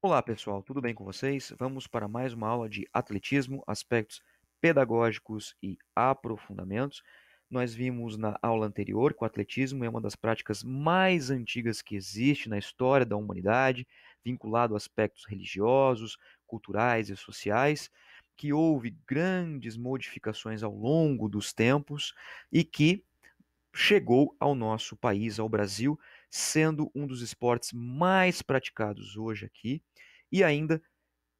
Olá, pessoal, tudo bem com vocês? Vamos para mais uma aula de atletismo, aspectos pedagógicos e aprofundamentos. Nós vimos na aula anterior que o atletismo é uma das práticas mais antigas que existe na história da humanidade, vinculado a aspectos religiosos, culturais e sociais, que houve grandes modificações ao longo dos tempos e que chegou ao nosso país, ao Brasil, sendo um dos esportes mais praticados hoje aqui, e ainda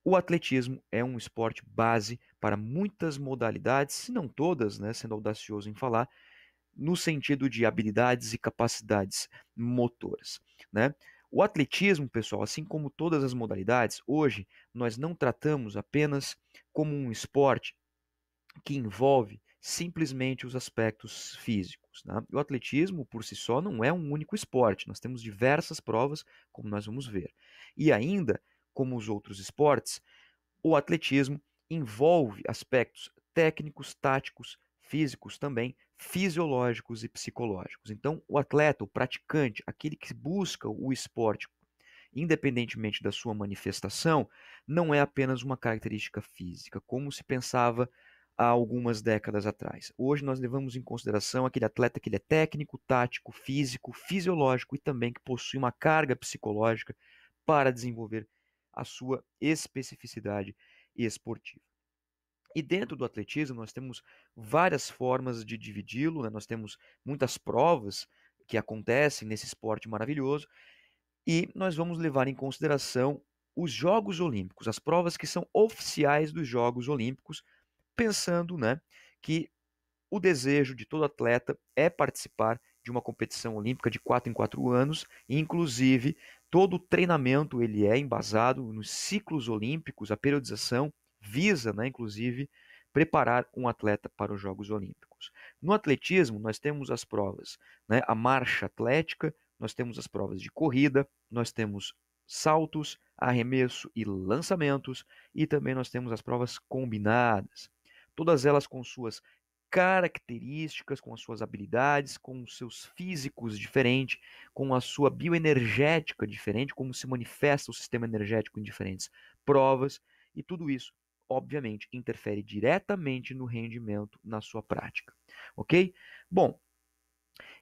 o atletismo é um esporte base para muitas modalidades, se não todas, né, sendo audacioso em falar, no sentido de habilidades e capacidades motoras, né? O atletismo, pessoal, assim como todas as modalidades, hoje nós não tratamos apenas como um esporte que envolve simplesmente os aspectos físicos. Né? O atletismo, por si só, não é um único esporte, nós temos diversas provas, como nós vamos ver. E ainda, como os outros esportes, o atletismo envolve aspectos técnicos, táticos, físicos também, fisiológicos e psicológicos. Então, o atleta, o praticante, aquele que busca o esporte, independentemente da sua manifestação, não é apenas uma característica física, como se pensava há algumas décadas atrás. Hoje nós levamos em consideração aquele atleta que ele é técnico, tático, físico, fisiológico e também que possui uma carga psicológica para desenvolver a sua especificidade esportiva. E dentro do atletismo nós temos várias formas de dividi-lo, né? nós temos muitas provas que acontecem nesse esporte maravilhoso e nós vamos levar em consideração os Jogos Olímpicos, as provas que são oficiais dos Jogos Olímpicos, pensando né, que o desejo de todo atleta é participar de uma competição olímpica de 4 em 4 anos, inclusive todo o treinamento ele é embasado nos ciclos olímpicos, a periodização visa, né, inclusive, preparar um atleta para os Jogos Olímpicos. No atletismo, nós temos as provas, né, a marcha atlética, nós temos as provas de corrida, nós temos saltos, arremesso e lançamentos, e também nós temos as provas combinadas todas elas com suas características, com as suas habilidades, com os seus físicos diferentes, com a sua bioenergética diferente, como se manifesta o sistema energético em diferentes provas, e tudo isso, obviamente, interfere diretamente no rendimento na sua prática. Ok? Bom,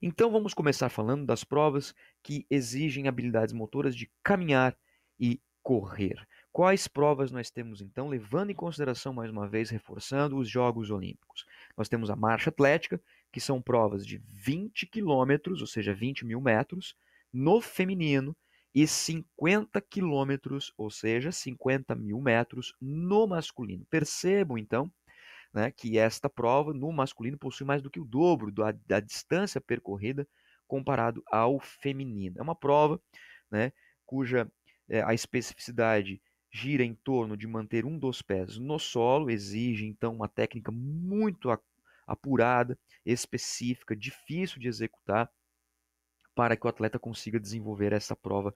então vamos começar falando das provas que exigem habilidades motoras de caminhar e correr. Quais provas nós temos então, levando em consideração mais uma vez, reforçando os Jogos Olímpicos? Nós temos a marcha atlética, que são provas de 20 quilômetros, ou seja, 20 mil metros, no feminino, e 50 quilômetros, ou seja, 50 mil metros, no masculino. Percebam então né, que esta prova no masculino possui mais do que o dobro da, da distância percorrida comparado ao feminino. É uma prova né, cuja é, a especificidade gira em torno de manter um dos pés no solo, exige então uma técnica muito apurada, específica, difícil de executar, para que o atleta consiga desenvolver essa prova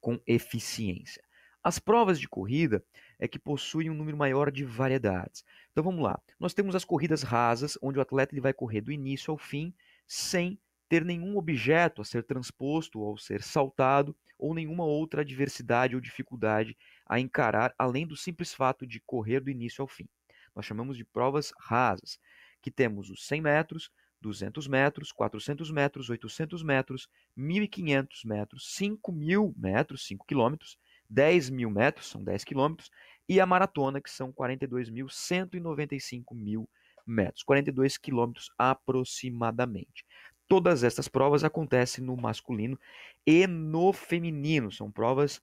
com eficiência. As provas de corrida é que possuem um número maior de variedades. Então vamos lá. Nós temos as corridas rasas, onde o atleta ele vai correr do início ao fim, sem ter nenhum objeto a ser transposto ou ser saltado, ou nenhuma outra adversidade ou dificuldade a encarar além do simples fato de correr do início ao fim. Nós chamamos de provas rasas, que temos os 100 metros, 200 metros, 400 metros, 800 metros, 1.500 metros, 5.000 metros, 5 quilômetros, 10.000 metros, são 10 quilômetros, e a maratona, que são 42.195 mil metros, 42 quilômetros aproximadamente. Todas estas provas acontecem no masculino e no feminino. São provas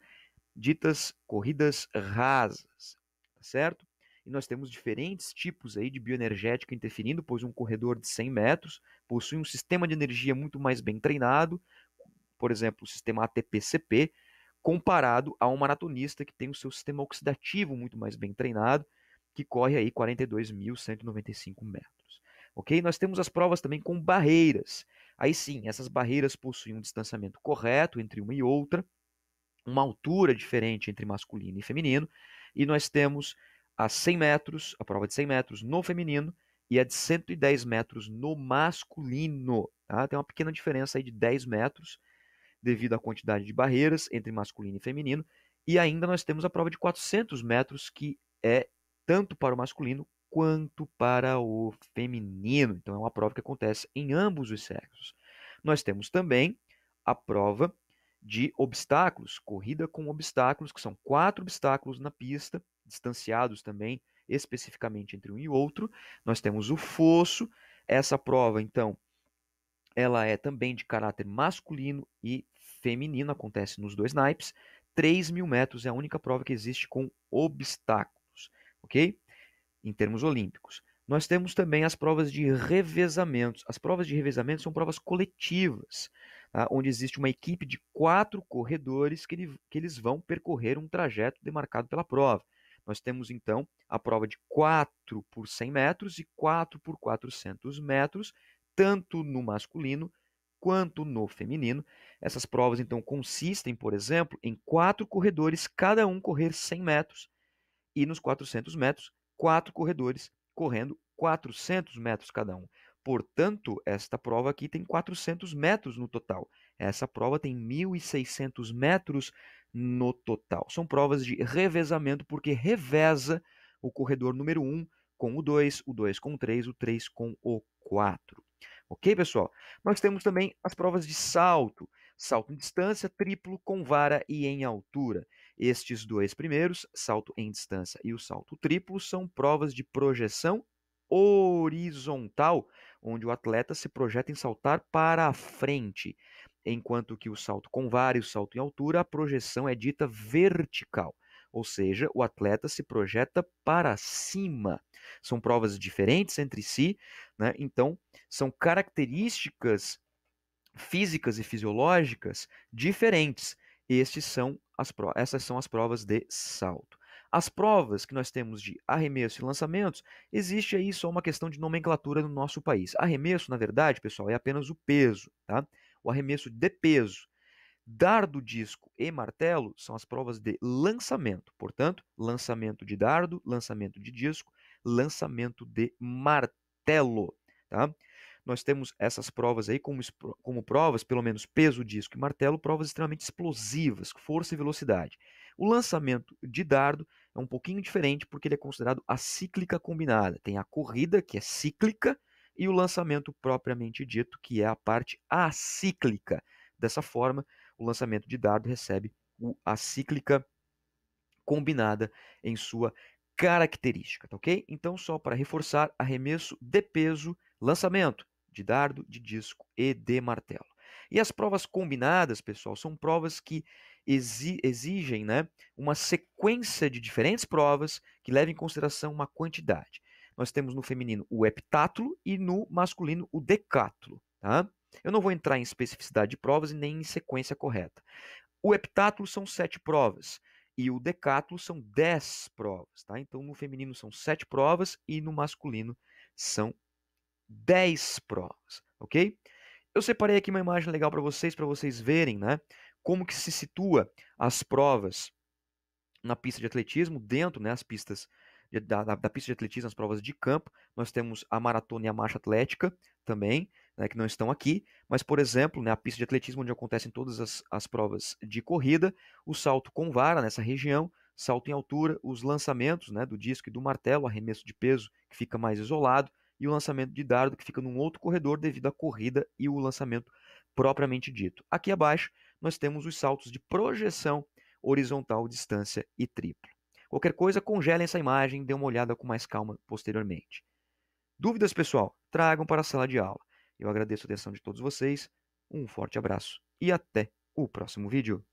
ditas corridas rasas, tá certo? E nós temos diferentes tipos aí de bioenergética interferindo, pois um corredor de 100 metros possui um sistema de energia muito mais bem treinado, por exemplo, o sistema ATP-CP, comparado a um maratonista que tem o seu sistema oxidativo muito mais bem treinado, que corre aí 42.195 metros. Ok? Nós temos as provas também com barreiras. Aí sim, essas barreiras possuem um distanciamento correto entre uma e outra, uma altura diferente entre masculino e feminino, e nós temos a 100 metros, a prova de 100 metros no feminino e a de 110 metros no masculino. Tá? Tem uma pequena diferença aí de 10 metros devido à quantidade de barreiras entre masculino e feminino, e ainda nós temos a prova de 400 metros que é tanto para o masculino quanto para o feminino. Então, é uma prova que acontece em ambos os sexos. Nós temos também a prova de obstáculos, corrida com obstáculos, que são quatro obstáculos na pista, distanciados também especificamente entre um e outro. Nós temos o fosso. Essa prova, então, ela é também de caráter masculino e feminino, acontece nos dois naipes. 3 mil metros é a única prova que existe com obstáculos, ok? em termos olímpicos. Nós temos também as provas de revezamentos. As provas de revezamento são provas coletivas, tá? onde existe uma equipe de quatro corredores que, ele, que eles vão percorrer um trajeto demarcado pela prova. Nós temos então a prova de 4 por 100 metros e 4 por 400 metros, tanto no masculino quanto no feminino. Essas provas então consistem, por exemplo, em quatro corredores, cada um correr 100 metros e nos 400 metros quatro corredores correndo 400 metros cada um. Portanto, esta prova aqui tem 400 metros no total. Essa prova tem 1.600 metros no total. São provas de revezamento, porque reveza o corredor número 1 com o 2, o 2 com o 3, o 3 com o 4. Ok, pessoal? Nós temos também as provas de salto: salto em distância, triplo, com vara e em altura. Estes dois primeiros, salto em distância e o salto triplo, são provas de projeção horizontal, onde o atleta se projeta em saltar para a frente, enquanto que o salto com vários e o salto em altura, a projeção é dita vertical ou seja, o atleta se projeta para cima. São provas diferentes entre si, né? então são características físicas e fisiológicas diferentes. Estes são pro... essas são as provas de salto. As provas que nós temos de arremesso e lançamentos, existe aí só uma questão de nomenclatura no nosso país. Arremesso, na verdade, pessoal, é apenas o peso, tá? O arremesso de peso. Dardo, disco e martelo são as provas de lançamento. Portanto, lançamento de dardo, lançamento de disco, lançamento de martelo, tá? nós temos essas provas aí como, como provas, pelo menos peso, disco e martelo, provas extremamente explosivas, força e velocidade. O lançamento de dardo é um pouquinho diferente porque ele é considerado a cíclica combinada. Tem a corrida, que é cíclica, e o lançamento propriamente dito, que é a parte acíclica. Dessa forma, o lançamento de dardo recebe a acíclica combinada em sua característica, tá ok? Então, só para reforçar, arremesso de peso, lançamento, de dardo, de disco e de martelo. E as provas combinadas, pessoal, são provas que exigem né, uma sequência de diferentes provas que leva em consideração uma quantidade. Nós temos no feminino o heptátulo e no masculino o decátulo. Tá? Eu não vou entrar em especificidade de provas e nem em sequência correta. O heptátulo são sete provas e o decátulo são dez provas. Tá? Então, no feminino são sete provas e no masculino são 10 provas, ok? Eu separei aqui uma imagem legal para vocês, para vocês verem, né? Como que se situa as provas na pista de atletismo, dentro, né? As pistas da, da, da, pista de atletismo, as provas de campo. Nós temos a maratona e a marcha atlética também, né, que não estão aqui. Mas, por exemplo, né, a pista de atletismo, onde acontecem todas as, as provas de corrida, o salto com vara nessa região, salto em altura, os lançamentos né, do disco e do martelo, arremesso de peso que fica mais isolado, e o lançamento de dardo, que fica num outro corredor devido à corrida e o lançamento propriamente dito. Aqui abaixo, nós temos os saltos de projeção horizontal, distância e triplo. Qualquer coisa, congela essa imagem e dê uma olhada com mais calma posteriormente. Dúvidas, pessoal? Tragam para a sala de aula. Eu agradeço a atenção de todos vocês, um forte abraço e até o próximo vídeo.